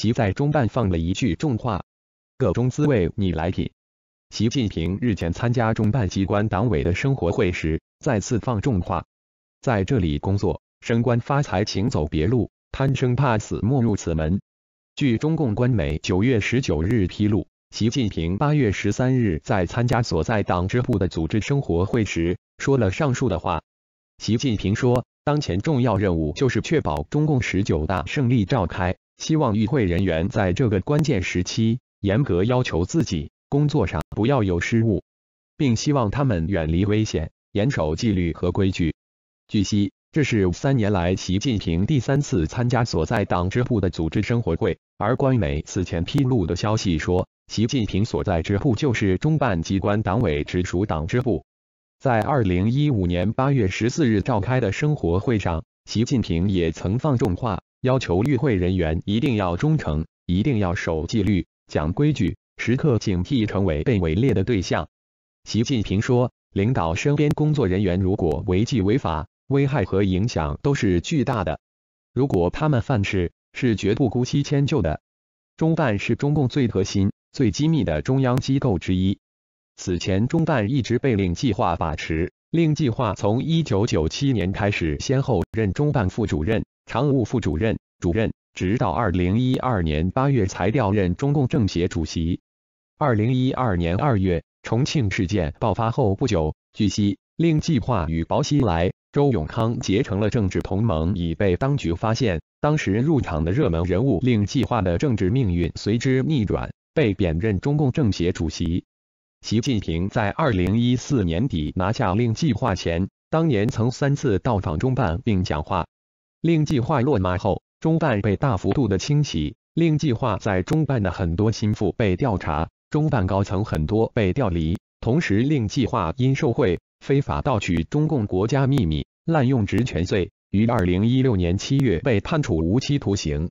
其在中办放了一句重话：“个中滋味你来品。”习近平日前参加中办机关党委的生活会时，再次放重话：“在这里工作升官发财，请走别路；贪生怕死，莫入此门。”据中共官媒九月十九日披露，习近平八月十三日在参加所在党支部的组织生活会时说了上述的话。习近平说：“当前重要任务就是确保中共十九大胜利召开。”希望与会人员在这个关键时期严格要求自己，工作上不要有失误，并希望他们远离危险，严守纪律和规矩。据悉，这是三年来习近平第三次参加所在党支部的组织生活会。而官媒此前披露的消息说，习近平所在支部就是中办机关党委直属党支部。在2015年8月14日召开的生活会上，习近平也曾放重话。要求与会人员一定要忠诚，一定要守纪律、讲规矩，时刻警惕成为被围猎的对象。习近平说：“领导身边工作人员如果违纪违法，危害和影响都是巨大的。如果他们犯事，是绝不姑息迁就的。”中办是中共最核心、最机密的中央机构之一。此前，中办一直被令计划把持。令计划从一九九七年开始，先后任中办副主任。常务副主任、主任，直到二零一二年八月才调任中共政协主席。二零一二年二月，重庆事件爆发后不久，据悉令计划与薄熙来、周永康结成了政治同盟，已被当局发现。当时入场的热门人物令计划的政治命运随之逆转，被贬任中共政协主席。习近平在二零一四年底拿下令计划前，当年曾三次到访中办并讲话。令计划落马后，中办被大幅度的清洗，令计划在中办的很多心腹被调查，中办高层很多被调离，同时令计划因受贿、非法盗取中共国家秘密、滥用职权罪，于二零一六年七月被判处无期徒刑。